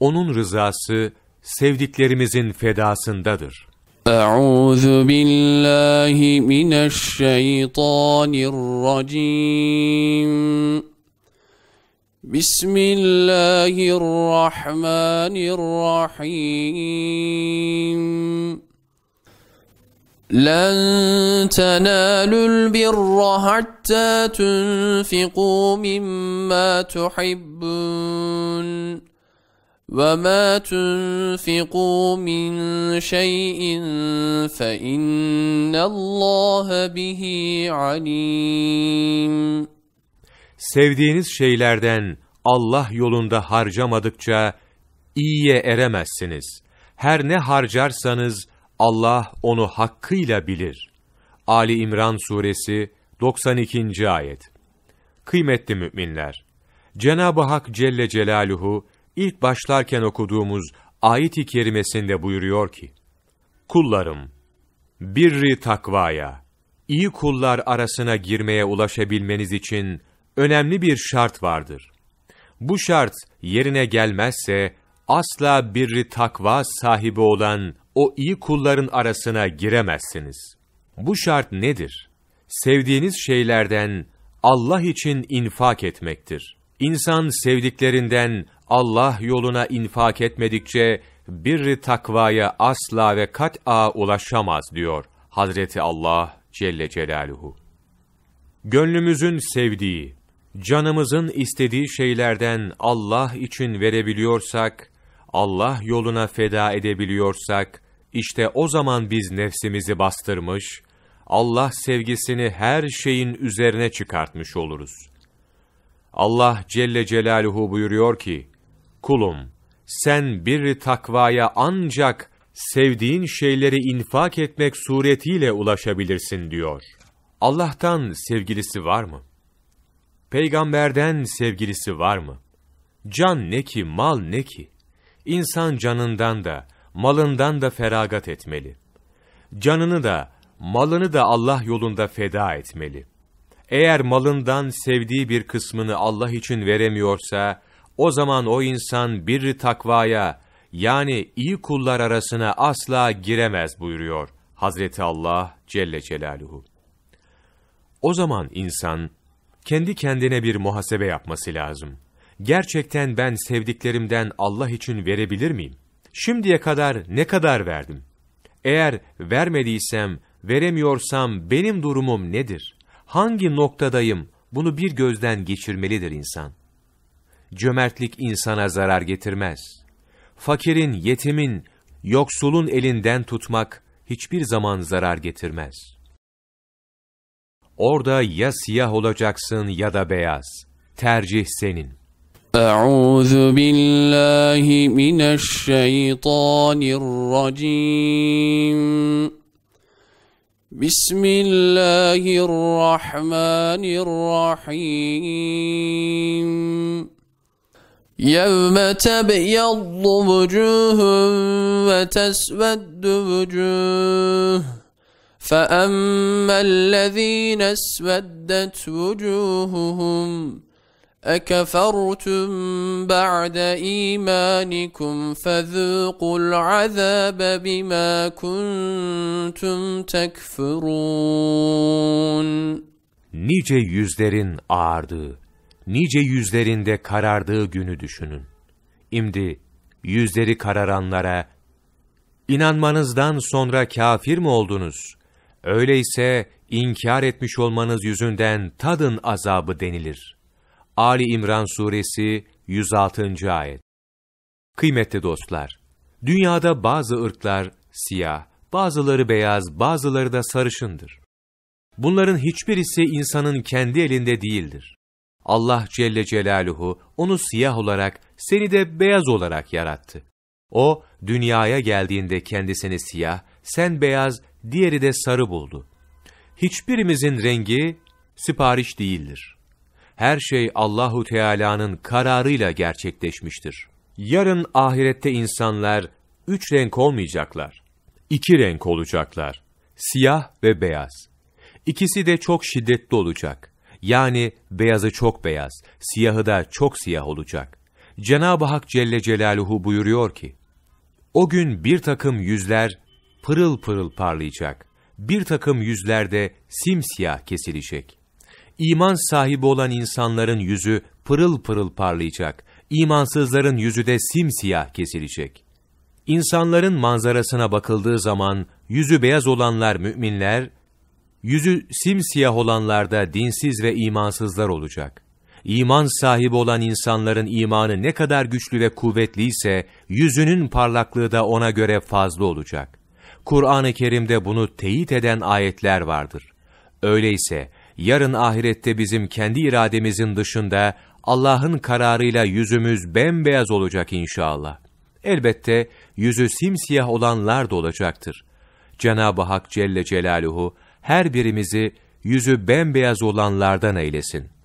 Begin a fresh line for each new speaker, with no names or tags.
onun rızası sevdiklerimizin fedasındadır.
Euzu billahi mineşşeytanirracim. Bismillahirrahmanirrahim. لن تنالوا البر حتى تنفقوا مما تحبون وما تنفقوا من شيء فإن الله به عليم
Sevdiğiniz şeylerden Allah yolunda harcamadıkça iyiye eremezsiniz. Her ne harcarsanız Allah onu hakkıyla bilir. Ali İmran suresi 92. ayet. Kıymetli müminler, Cenab-ı Hak Celle Celaluhu ilk başlarken okuduğumuz ayet-i kerimesinde buyuruyor ki, Kullarım, birri takvaya, iyi kullar arasına girmeye ulaşabilmeniz için önemli bir şart vardır. Bu şart yerine gelmezse, asla birri takva sahibi olan o iyi kulların arasına giremezsiniz. Bu şart nedir? Sevdiğiniz şeylerden Allah için infak etmektir. İnsan sevdiklerinden Allah yoluna infak etmedikçe bir takvaya asla ve kat'a ulaşamaz diyor Hazreti Allah Celle Celaluhu. Gönlümüzün sevdiği, canımızın istediği şeylerden Allah için verebiliyorsak, Allah yoluna feda edebiliyorsak, işte o zaman biz nefsimizi bastırmış, Allah sevgisini her şeyin üzerine çıkartmış oluruz. Allah Celle Celaluhu buyuruyor ki, Kulum, sen bir takvaya ancak sevdiğin şeyleri infak etmek suretiyle ulaşabilirsin diyor. Allah'tan sevgilisi var mı? Peygamberden sevgilisi var mı? Can ne ki, mal ne ki? İnsan canından da, malından da feragat etmeli. Canını da, malını da Allah yolunda feda etmeli. Eğer malından sevdiği bir kısmını Allah için veremiyorsa, o zaman o insan bir takvaya yani iyi kullar arasına asla giremez buyuruyor Hazreti Allah Celle Celaluhu. O zaman insan kendi kendine bir muhasebe yapması lazım. Gerçekten ben sevdiklerimden Allah için verebilir miyim? Şimdiye kadar ne kadar verdim? Eğer vermediysem, veremiyorsam benim durumum nedir? Hangi noktadayım? Bunu bir gözden geçirmelidir insan cömertlik insana zarar getirmez. Fakirin, yetimin, yoksulun elinden tutmak hiçbir zaman zarar getirmez. Orada ya siyah olacaksın ya da beyaz. Tercih senin. أعوذ
بالله من الشيطان الرجيم بسم الله الرحمن الرحيم يَوْمَ تَبْيَضُّ وُجُوهٌ وَتَسْوَدُّ وُجُوهٌ فَأَمَّا الَّذِينَ اسْوَدَّتْ وُجُوهُهُمْ أَكَفَرْتُمْ بَعْدَ إِيمَانِكُمْ فَذُوقُوا الْعَذَابَ بِمَا كُنْتُمْ تَكْفُرُونَ
Nice yüzlerin ağardığı nice yüzlerinde karardığı günü düşünün. İmdi yüzleri kararanlara, inanmanızdan sonra kafir mi oldunuz? Öyleyse inkar etmiş olmanız yüzünden tadın azabı denilir. Ali İmran Suresi 106. Ayet Kıymetli dostlar, dünyada bazı ırklar siyah, bazıları beyaz, bazıları da sarışındır. Bunların hiçbirisi insanın kendi elinde değildir. Allah Celle Celaluhu onu siyah olarak, seni de beyaz olarak yarattı. O, dünyaya geldiğinde kendisini siyah, sen beyaz, diğeri de sarı buldu. Hiçbirimizin rengi sipariş değildir. Her şey Allahu Teala'nın kararıyla gerçekleşmiştir. Yarın ahirette insanlar üç renk olmayacaklar. İki renk olacaklar. Siyah ve beyaz. İkisi de çok şiddetli olacak. Yani beyazı çok beyaz, siyahı da çok siyah olacak. Cenab-ı Hak Celle Celaluhu buyuruyor ki, O gün bir takım yüzler pırıl pırıl parlayacak, bir takım yüzlerde simsiyah kesilecek. İman sahibi olan insanların yüzü pırıl pırıl parlayacak, imansızların yüzü de simsiyah kesilecek. İnsanların manzarasına bakıldığı zaman yüzü beyaz olanlar müminler, Yüzü simsiyah olanlarda dinsiz ve imansızlar olacak. İman sahibi olan insanların imanı ne kadar güçlü ve kuvvetli ise yüzünün parlaklığı da ona göre fazla olacak. Kur'an-ı Kerim'de bunu teyit eden ayetler vardır. Öyleyse, yarın ahirette bizim kendi irademizin dışında, Allah'ın kararıyla yüzümüz bembeyaz olacak inşallah. Elbette yüzü simsiyah olanlar da olacaktır. Cenab-ı Hak Celle Celaluhu, her birimizi yüzü bembeyaz olanlardan eylesin.